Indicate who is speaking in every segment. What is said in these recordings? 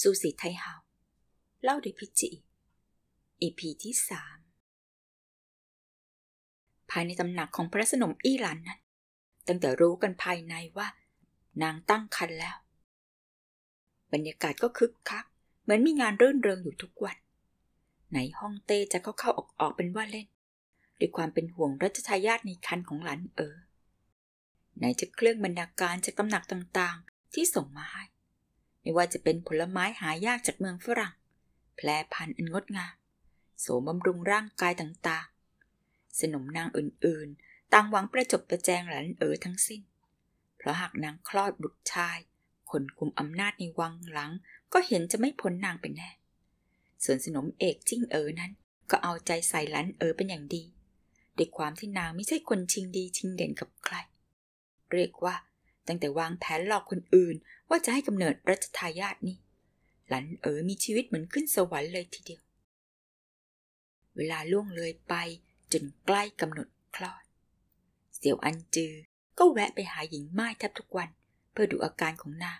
Speaker 1: ซูสีไทยเฮาเล่าโดยพิจิอีพีที่สามภายในตำหนักของพระสนมอี้หลันนั้น ตั้งแต่รู้กันภายในว่า นางตั้งคันแล้ว บรรยากาศก็คึกคักเหมือนมีงานรื่นเริงอยู่ทุกวัน ในห้องเต้จะเข้าเข้าออกออกเป็นว่าเล่น ด้วยความเป็นห่วงรัชทายาทในคันของหลันเออไหนจะเครื่องบรรณาการจากตำหนักต่างๆที่ส่งมาให้ไม่ว่าจะเป็นผลไม้หายากจากเมืองฝรั่ง แพรพันธุ์อันงดงาม โสมบำรุงร่างกายต่างๆ สนมนางอื่นๆ ต่างหวังประจบประแจงหลานเอ๋อทั้งสิ้น เพราะหากนางคลอดบุตรชาย คนคุมอำนาจในวังหลัง ก็เห็นจะไม่พ้นนางเป็นแน่ ส่วนสนมเอกจิ้งเอ๋อนั้น ก็เอาใจใส่หลานเอ๋อเป็นอย่างดีด้วยความที่นางไม่ใช่คนชิงดีชิงเด่นกับใคร เรียกว่าตั้งแต่วางแผนหลอกคนอื่นว่าจะให้กำเนิดรัชทายาทนี่หลันเอ๋อมีชีวิตเหมือนขึ้นสวรรค์เลยทีเดียว เวลาล่วงเลยไปจนใกล้กำหนดคลอด เสี่ยวอันจือก็แวะไปหาหญิงไม้แทบทุกวันเพื่อดูอาการของนา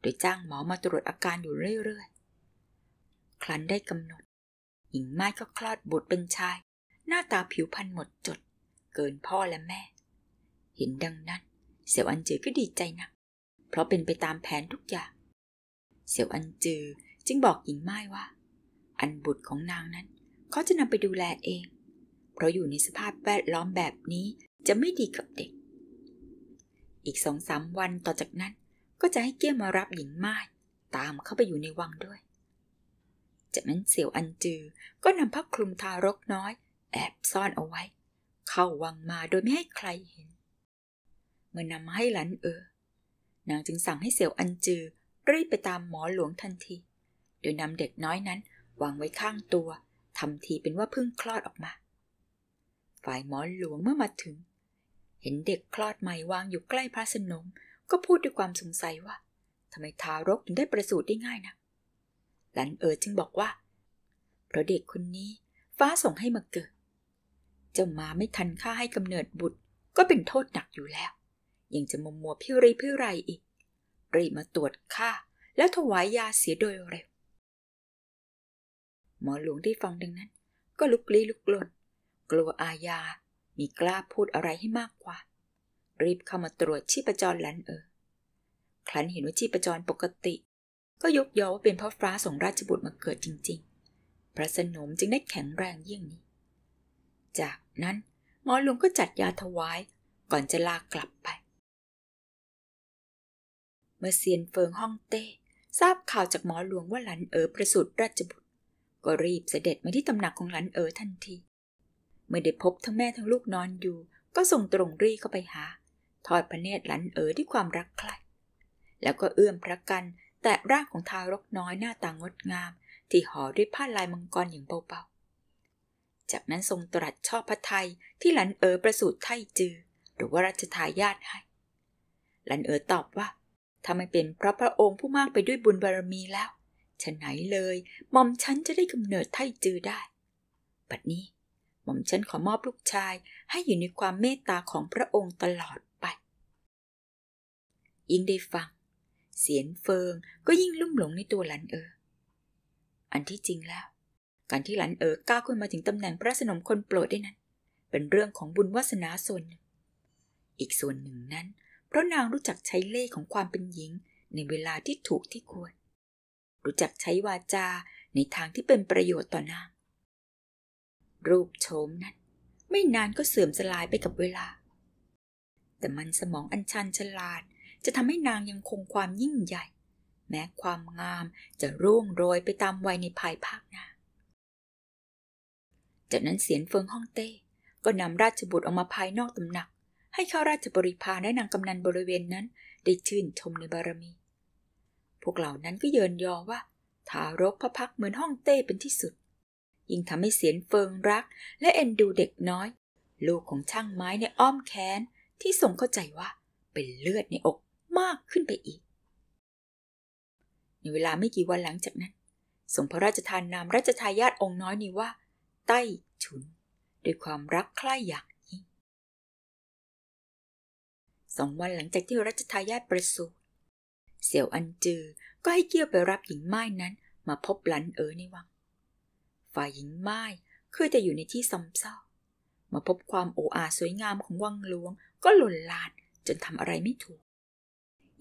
Speaker 1: โดยจ้างหมอมาตรวจอาการอยู่เรื่อยๆครั้นได้กำหนด หญิงไม้ก็คลอดบุตรเป็นชาย หน้าตาผิวพรรณหมดจดเกินพ่อและแม่ เห็นดังนั้นเสี่ยวอันจือก็ดีใจหนัก เพราะเป็นไปตามแผนทุกอย่าง เสี่ยวอันจือจึงบอกหญิงไม้ว่า อันบุตรของนางนั้นเขาจะนำไปดูแลเอง เพราะอยู่ในสภาพแวดล้อมแบบนี้จะไม่ดีกับเด็ก อีกสองสามวันต่อจากนั้น ก็จะให้เกี้ยมารับหญิงไม้ตามเข้าไปอยู่ในวังด้วย จากนั้นเสี่ยวอันจือก็นำผ้าคลุมทารกน้อยแอบซ่อนเอาไว้ เข้าวังมาโดยไม่ให้ใครเห็นมื่อนำมาให้หลันเอ๋อนางจึงสั่งให้เสี่ยวอันจือรีบไปตามหมอหลวงทันที โดยนำเด็กน้อยนั้น วางไว้ข้างตัวทำทีเป็นว่าเพิ่งคลอดออกมา ฝ่ายหมอหลวงเมื่อมาถึง เห็นเด็กคลอดใหม่วางอยู่ใกล้พระสนม ก็พูดด้วยความสงสัยว่าทำไมทารกถึงได้ประสูติได้ง่ายนะหลันเอ๋อจึงบอกว่า เพราะเด็กคนนี้ ฟ้าส่งให้มาเกิดเจ้ามาไม่ทันข้าให้กำเนิดบุตร ก็เป็นโทษหนักอยู่แล้วยังจะมัวมัวพิริพิไรอีก รีบมาตรวจค่าแล้วถวายยาเสียโดยเร็ว หมอหลวงได้ฟังดังนั้นก็ลุกลี้ลุกลนกลัวอาญามีกล้าพูดอะไรให้มากกว่า รีบเข้ามาตรวจชีพจรหลันเออครั้นเห็นว่าชีพจรปกติก็ยกยอว่าเป็นพระฟ้าส่งราชบุตรมาเกิดจริง ๆ พระสนมจึงได้แข็งแรงเยี่ยงนี้จากนั้นหมอหลวงก็จัดยาถวายก่อนจะลากลับไปมื่อเซียนเฟิงฮ่องเต้ทราบข่าวจากหมอหลวงว่าหลันเอ๋อประสูติราชบุตร ก็รีบเสด็จมาที่ตำหนักของหลันเอ๋อทันที เมื่อได้พบทั้งแม่ทั้งลูกนอนอยู่ ก็ส่งตรงรีเข้าไปหา ทอดพระเนตรหลันเอ๋อด้วยความรักใคร่ แล้วก็เอื้อมพระกันแตะร่างของทารกน้อยหน้าตางดงามที่ห่อด้วยผ้าลายมังกรอย่างเบาๆจากนั้นทรงตรัสชอบพระไทยที่หลันเอ๋อประสูติไทจือหรือว่ารัชทายาทให้หลันเอ๋อตอบว่าถ้าไม่เป็นเพราะพระองค์ผู้มากไปด้วยบุญบารมีแล้วฉันไหนเลยหม่อมฉัน จะได้กำเนิดไทจือได้ บัดนี้หม่อมฉันขอมอบลูกชายให้อยู่ในความเมตตาของพระองค์ตลอดไปยิ่งได้ฟัง เสียงเฟิงก็ยิ่งลุ่มหลงในตัวหลันเออ อันที่จริงแล้ว การที่หลันเออก้าวขึ้นมาถึงตำแหน่งพระสนมคนโปรดได้นั้นเป็นเรื่องของบุญวาสนาส่วนอีกส่วนหนึ่งนั้นเพราะนางรู้จักใช้เล่ห์ของความเป็นหญิงในเวลาที่ถูกที่ควร รู้จักใช้วาจาในทางที่เป็นประโยชน์ต่อนาง รูปโฉมนั้น ไม่นานก็เสื่อมสลายไปกับเวลา แต่มันสมองอัญชันฉลาดจะทำให้นางยังคงความยิ่งใหญ่ แม้ความงามจะร่วงโรยไปตามวัยในภายภาคหน้าจากนั้นเสียนเฟิงฮ่องเต้ก็นำราชบุตรออกมาภายนอกตำหนักให้ข้าราชบริพารและนางกำนันบริเวณนั้นได้ชื่นชมในบารมี พวกเหล่านั้นก็เยินยอว่าทารกพระพักเหมือนห้องเต้เป็นที่สุด ยิ่งทำให้เสียนเฟิงรัก และเอ็นดูเด็กน้อย ลูกของช่างไม้ในอ้อมแขนที่ทรงเข้าใจว่าเป็นเลือดในอกมากขึ้นไปอีก ในเวลาไม่กี่วันหลังจากนั้นทรงพระราชทานนามราชทายาทองค์น้อยนี้ว่า ใต้ฉุนด้วยความรักใคร่อยากสองวันหลังจากที่รัชทายาทประสูติเสี่ยวอันจือก็ให้เกี้ยวไปรับหญิงไม้นั้นมาพบหลันเอ๋อในวัง ฝ่ายหญิงไม้คือจะอยู่ในที่ซ้ำซศรมาพบความโอ้อาสวยงามของวังหลวง ก็หล่นลานจนทำอะไรไม่ถูก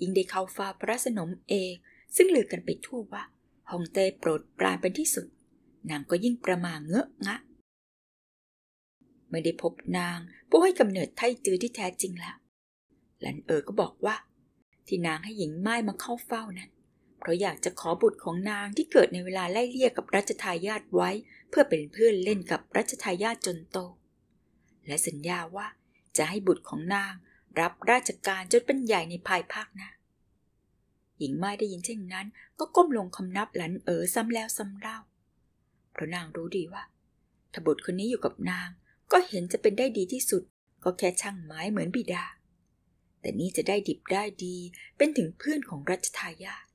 Speaker 1: ยิงได้เข้าฟ้าพระสนมเอง ซึ่งลือกันไปทั่วว่าฮองเต้โปรดปรานเป็นที่สุด นางก็ยิ่งประมาเงอะงะ ไม่ได้พบนางผู้ให้กำเนิดไทจือที่แท้จริงแล้วหลันเอ๋อก็บอกว่าที่นางให้หญิงไม้มาเข้าเฝ้านั้น เพราะอยากจะขอบุตรของนางที่เกิดในเวลาไล่เลี่ยกับรัชทายาทไว้เพื่อเป็นเพื่อนเล่นกับรัชทายาทจนโต และสัญญาว่า จะให้บุตรของนางรับราชการจนเป็นใหญ่ในภายภาคหน้า หญิงไม้ได้ยินเช่นนั้น ก็ก้มลงคำนับหลันเอ๋อซ้ำแล้วซ้ำเล่าเพราะนางรู้ดีว่าถ้าบุตรคนนี้อยู่กับนางก็เห็นจะเป็นได้ดีที่สุดก็แค่ช่างไม้เหมือนบิดาแต่นี่จะได้ดิบได้ดีเป็นถึงเพื่อนของรัชทายาท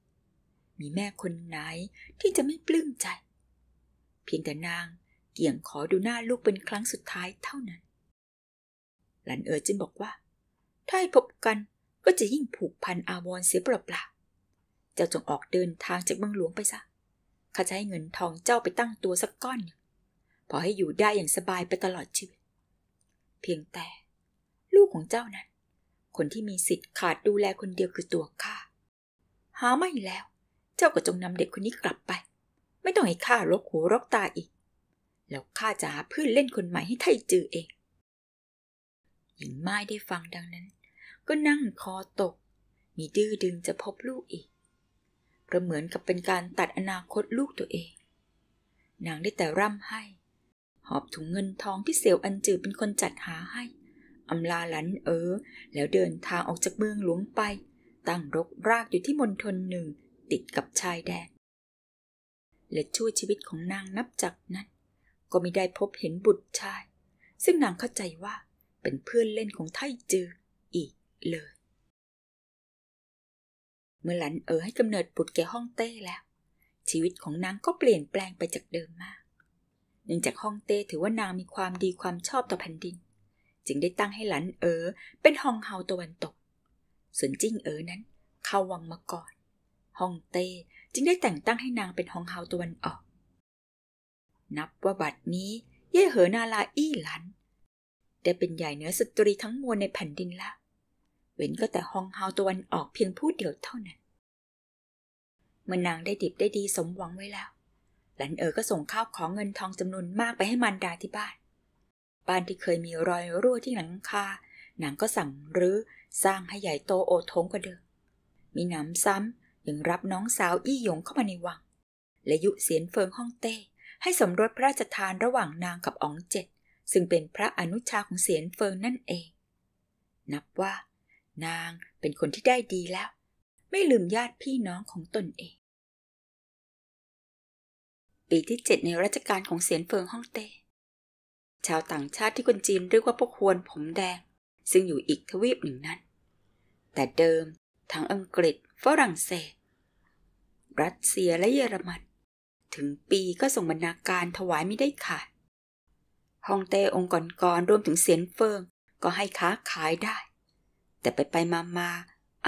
Speaker 1: มีแม่คนไหน ที่จะไม่ปลื้มใจ เพียงแต่นางเกี่ยงขอดูหน้าลูกเป็นครั้งสุดท้ายเท่านั้น หลันเอ๋อจึงบอกว่า ถ้าให้พบกันก็จะยิ่งผูกพันอาวรเสียเปล่าๆเจ้าจงออกเดินทางจากเมืองหลวงไปซะ ข้าจะให้เงินทองเจ้าไปตั้งตัวสักก้อน พอให้อยู่ได้อย่างสบายไปตลอดชีวิต เพียงแต่ลูกของเจ้านั้นคนที่มีสิทธิ์ขาดดูแลคนเดียวคือตัวข้าหาไม่แล้ว เจ้าก็จงนำเด็กคนนี้กลับไป ไม่ต้องให้ข้ารกหูรกตาอีก แล้วข้าจะหาเพื่อนเล่นคนใหม่ให้ไทจือเองหญิงไม้ได้ฟังดังนั้น ก็นั่งคอตก มีดื้อดึงจะพบลูกอีก ประเหมือนกับเป็นการตัดอนาคตลูกตัวเอง นางได้แต่ร่ำให้ หอบถุงเงินทองที่เสี่ยวอันจือเป็นคนจัดหาให้อำลาหลันเออ แล้วเดินทางออกจากเมืองหลวงไป ตั้งรกรากอยู่ที่มณฑลหนึ่งติดกับชายแดนและช่วยชีวิตของนางนับจากนั้น ก็ไม่ได้พบเห็นบุตรชาย ซึ่งนางเข้าใจว่าเป็นเพื่อนเล่นของไทจืออีกเลย เมื่อหลันเออให้กำเนิดบุตรแก่ฮ่องเต้แล้ว ชีวิตของนางก็เปลี่ยนแปลงไปจากเดิมมากเนื่องจากฮ่องเต้ถือว่านางมีความดีความชอบต่อแผ่นดินจึงได้ตั้งให้หลันเอ๋อเป็นฮองเฮาตะวันตก ส่วนจิ้งเอ๋อนั้นเข้าวังมาก่อนฮองเต้จึงได้แต่งตั้งให้นางเป็นฮองเฮาตะวันออก นับว่าบัดนี้ เย่เหอนาลาอี้หลันได้เป็นใหญ่เหนือสตรีทั้งมวลในแผ่นดินละเว้นก็แต่ฮองเฮาตะวันออกเพียงผู้เดียวเท่านั้น เมื่อนางได้ดิบได้ดีสมหวังไว้แล้ว หลันเอ๋อก็ส่งข้าวของเงินทองจำนวนมากไปให้มันดาที่บ้านบ้านที่เคยมีรอยรั่วที่หลังคาหนังก็สั่งหรือสร้างให้ใหญ่โตโอทงกว่าเดิม มีหนำซ้ำยังรับน้องสาวอี้หยงเข้ามาในวัง และยุเสียนเฟิงห้องเต้ ให้สมรสพระราชทานระหว่างนางกับอ๋องเจ็ด ซึ่งเป็นพระอนุชาของเสียนเฟิงนั่นเอง นับว่า นางเป็นคนที่ได้ดีแล้ว ไม่ลืมญาติพี่น้องของตนเอง ปีที่เจ็ดในรัชกาลของเสียนเฟิงห้องเต้ชาวต่างชาติที่คนจีนเรียกว่าพวกฮวนผมแดง ซึ่งอยู่อีกทวีปหนึ่งนั้น แต่เดิมทั้งอังกฤษฝรั่งเศสรัสเซียและเยอรมันถึงปีก็ส่งบรรณาการถวายไม่ได้ขาดฮองเต้องค์กรกรรวมถึงเสียนเฟิงก็ให้ค้าขายได้ แต่ไปไปมามา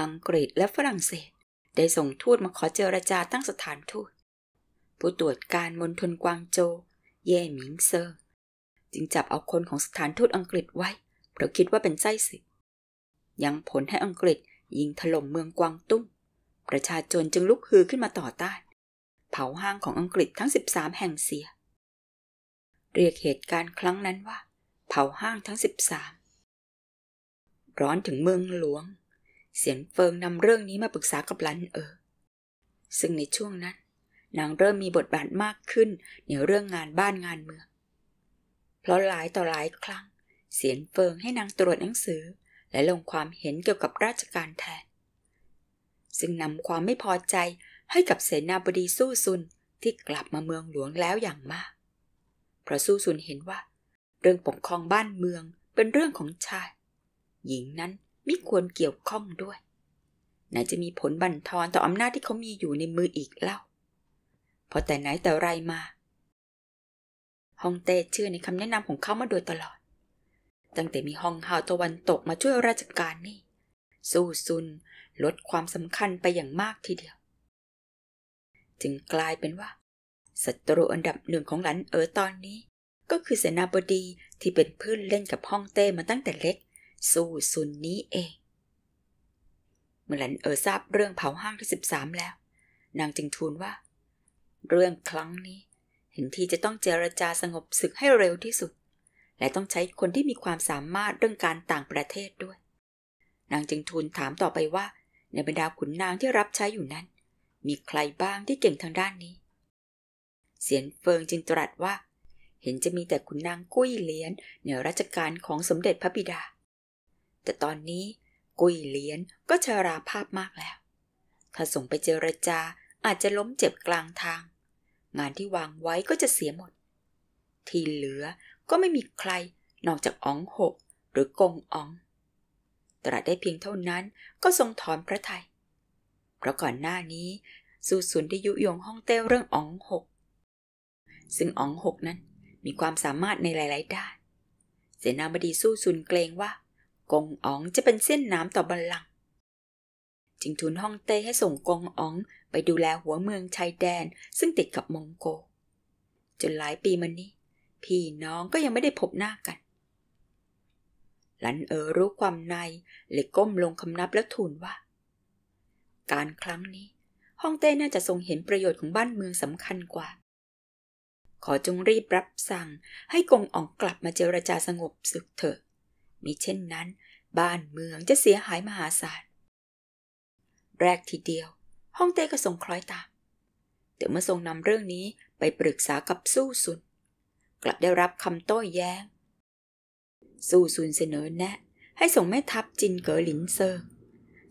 Speaker 1: อังกฤษและฝรั่งเศสได้ส่งทูตมาขอเจรจาตั้งสถานทูตผู้ตรวจการมณฑลกวางโจเย่หมิงเซิงจึงจับเอาคนของสถานทูตอังกฤษไว้ เพราะคิดว่าเป็นไส้ศึกยังผลให้อังกฤษยิงถล่มเมืองกวางตุ้ง ประชาชนจึงลุกฮือขึ้นมาต่อต้าน เผาห้างของอังกฤษทั้ง 13 แห่งเสีย เรียกเหตุการณ์ครั้งนั้นว่า เผาห้างทั้ง 13 ร้อนถึงเมืองหลวง เสียนเฟิงนำเรื่องนี้มาปรึกษากับลันเออ ซึ่งในช่วงนั้นนางเริ่มมีบทบาทมากขึ้นในเรื่องงานบ้านงานเมืองเพราะหลายต่อหลายครั้งเสียงเฟิงให้นางตรวจหนังสือ และลงความเห็นเกี่ยวกับราชการแทนซึ่งนำความไม่พอใจให้กับเสนาบดีสู้ซุนที่กลับมาเมืองหลวงแล้วอย่างมาก เพราะสู้ซุนเห็นว่า เรื่องปกครองบ้านเมืองเป็นเรื่องของชาย หญิงนั้นไม่ควรเกี่ยวข้องด้วยไหนจะมีผลบั่นทอนต่ออำนาจที่เขามีอยู่ในมืออีกเล่าพอแต่ไหนแต่ไรมาฮองเต้เชื่อในคำแนะนำของเขามาโดยตลอด ตั้งแต่มีฮองเฮาตะวันตกมาช่วยราชการนี่ สู้ซุนลดความสำคัญไปอย่างมากทีเดียว จึงกลายเป็นว่าศัตรูอันดับหนึ่งของหลันเอ๋อตอนนี้ ก็คือเสนาบดีที่เป็นเพื่อนเล่นกับฮ่องเต้มาตั้งแต่เล็ก สู้ซุนนี้เอง เมื่อหลันเอ๋อทราบเรื่องเผาห้างที่สิบสามแล้ว นางจึงทูลว่า เรื่องครั้งนี้เห็นทีจะต้องเจรจาสงบศึกให้เร็วที่สุด และต้องใช้คนที่มีความสามารถเรื่องการต่างประเทศด้วย นางจึงทูลถามต่อไปว่า ในบรรดาขุนนางที่รับใช้อยู่นั้น มีใครบ้างที่เก่งทางด้านนี้ เสียนเฟิงจึงตรัสว่า เห็นจะมีแต่ขุนนางกุ้ยเลียนเหนือราชการของสมเด็จพระบิดา แต่ตอนนี้กุ้ยเลียนก็ชราภาพมากแล้วถ้าส่งไปเจรจาอาจจะล้มเจ็บกลางทางงานที่วางไว้ก็จะเสียหมด ที่เหลือก็ไม่มีใครนอกจากอ๋องหกหรือกงอ๋องตรัสได้เพียงเท่านั้นก็ทรงถอนพระไทยเพราะก่อนหน้านี้สูสุนได้ยุยงห้องเต้เรื่องอ๋องหก ซึ่งอ๋องหกนั้นมีความสามารถในหลายๆด้านเสนาบดีสู้ซุนเกรงว่า กงอ๋องจะเป็นเส้นน้ำต่อบัลลังจึงทูลห้องเต้ให้ส่งกงอ๋องไปดูแลหัวเมืองชายแดนซึ่งติดกับมองโก จนหลายปีมานี้ พี่น้องก็ยังไม่ได้พบหน้ากัน หลันเออรู้ความในเลยก้มลงคำนับแล้วทูลว่า การครั้งนี้ฮ่องเต้น่าจะทรงเห็นประโยชน์ของบ้านเมืองสำคัญกว่า ขอจงรีบรับสั่งให้กงอองกลับมาเจรจาสงบศึกเถอะมิเช่นนั้น บ้านเมืองจะเสียหายมหาศาลแรกทีเดียวฮ่องเต้ก็ทรงคล้อยตามแต่เมื่อทรงนำเรื่องนี้ไปปรึกษากับสู้สุน กลับได้รับคำโต้แย้ง สู้สุนเสนอแนะให้ส่งแม่ทัพจินเก๋หลินเซิง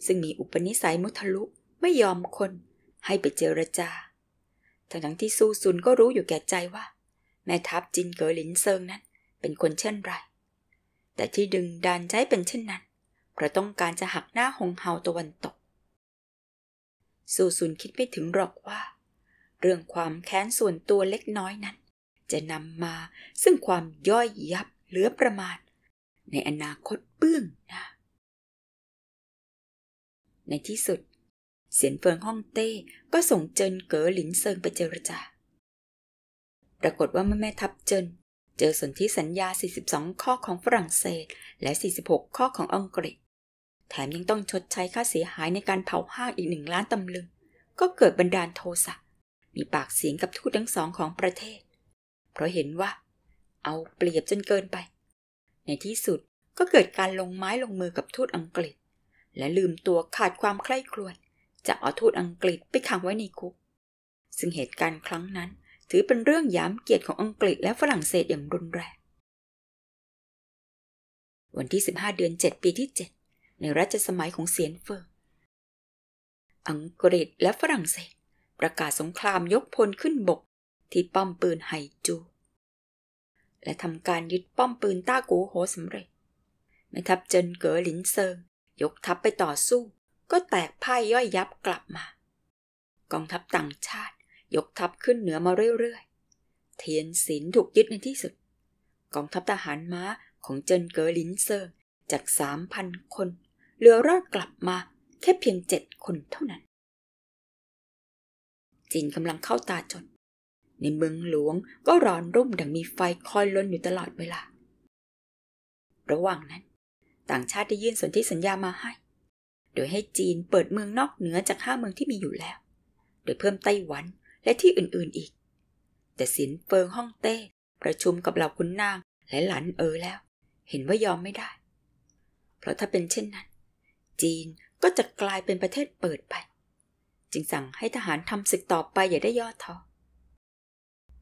Speaker 1: ซึ่งมีอุปนิสัยมุทะลุไม่ยอมคนให้ไปเจรจา ทั้งทั้งที่สู้สุนก็รู้อยู่แก่ใจว่าแม่ทัพจินเก๋หลินเซิงนั้น เป็นคนเช่นไร แต่ที่ดึงดันใจเป็นเช่นนั้นเพราะต้องการจะหักหน้าหงเฮาตะวันตกซูซุนคิดไม่ถึงหรอกว่า เรื่องความแค้นส่วนตัวเล็กน้อยนั้น จะนำมาซึ่งความย่อยยับเหลือประมาณ ในอนาคตเบื้องหน้าในที่สุด เสียนเฟิงฮ่องเต้ก็ส่งเจินเก๋อหลินเซิงไปเจรจา ปรากฏว่าแม่แม่ทับเจิน เจอสนธิสัญญา 42 ข้อของฝรั่งเศสและ 46 ข้อของอังกฤษแถมยังต้องชดใช้ค่าเสียหายในการเผาห้างอีกหนึ่งล้านตำลึง ก็เกิดบันดาลโทสะ มีปากเสียงกับทูตทั้งสองของประเทศ เพราะเห็นว่า เอาเปรียบจนเกินไป ในที่สุดก็เกิดการลงไม้ลงมือกับทูตอังกฤษ และลืมตัวขาดความใคร่ครวญจะเอาทูตอังกฤษไปขังไว้ในคุก ซึ่งเหตุการณ์ครั้งนั้นถือเป็นเรื่องย้ำเกียรติของอังกฤษและฝรั่งเศสอย่างรุนแรง วันที่ 15 เดือน 7 ปีที่ 7ในรัชสมัยของเสียนเฟิ์อังกฤษและฝรั่งเศส ประกาศสงครามยกพลขึ้นบกที่ป้อมปืนไฮจู และทำการยึดป้อมปืนต้ากูโหสำเร็จแม่ทัพเจินเก๋อหลินเซิงยกทัพไปต่อสู้ ก็แตกพ่ายย่อยยับกลับมา กองทัพต่างชาติยกทัพขึ้นเหนือมาเรื่อยๆ เทียนศินถูกยึดในที่สุด กองทัพทหารม้าของเจินเก๋อหลินเซิงจากสามพันคนเหลือรอดกลับมาแค่เพียงเจ็ดคนเท่านั้น จีนกำลังเข้าตาจน ในเมืองหลวงก็ร้อนรุ่มดังมีไฟคอยล้นอยู่ตลอดเวลา ระหว่างนั้นต่างชาติได้ยื่นสนธิสัญญามาให้ โดยให้จีนเปิดเมืองนอกเหนือจากห้าเมืองที่มีอยู่แล้ว โดยเพิ่มไต้หวันและที่อื่นๆอีก แต่สินเฟิงฮ่องเต้ประชุมกับเหล่าคุณนางและหลันเออแล้ว เห็นว่ายอมไม่ได้ เพราะถ้าเป็นเช่นนั้นจีนก็จะกลายเป็นประเทศเปิดไป จึงสั่งให้ทหารทำศึกต่อไปอย่าได้ย่อท้อ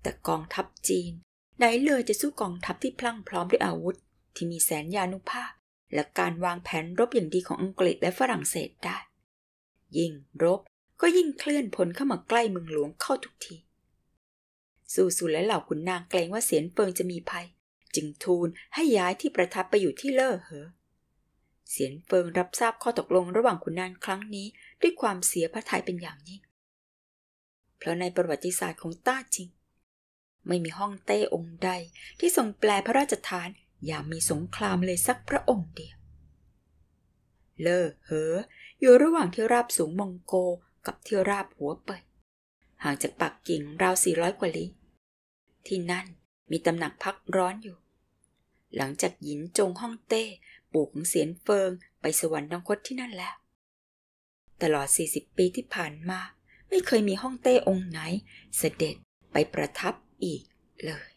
Speaker 1: แต่กองทัพจีน ไหนเลยจะสู้กองทัพที่พลั่งพร้อมด้วยอาวุธ ที่มีแสนยานุภาพ และการวางแผนรบอย่างดีของอังกฤษและฝรั่งเศสได้ ยิ่งรบก็ยิ่งเคลื่อนพลเข้ามาใกล้เมืองหลวงเข้าทุกที สู่สุและเหล่าขุนนางเกรงว่าเสียนเปิงจะมีภัย จึงทูลให้ย้ายที่ประทับไปอยู่ที่เล่อเหอเสียนเฟิงรับทราบข้อตกลงระหว่างขุนนางครั้งนี้ด้วยความเสียพระทัยเป็นอย่างยิ่ง เพราะในประวัติศาสตร์ของต้าจิง ไม่มีห้องเต้องค์ใดที่ทรงแปลพระราชทานอย่ามีสงครามเลยสักพระองค์เดียว เลอเหอ อยู่ระหว่างที่ราบสูงมองโกกับที่ราบหัวเปิดห่างจากปักกิ่งราว400กว่าลี้ที่นั่นมีตำหนักพักร้อนอยู่ หลังจากหยินจงห้องเต้ปู่ของเสียนเฟิงไปสวรรค์นองคตที่นั่นแล้วตลอด 40 ปีที่ผ่านมาไม่เคยมีห้องเต้องค์ไหน เสด็จไปประทับอีกเลย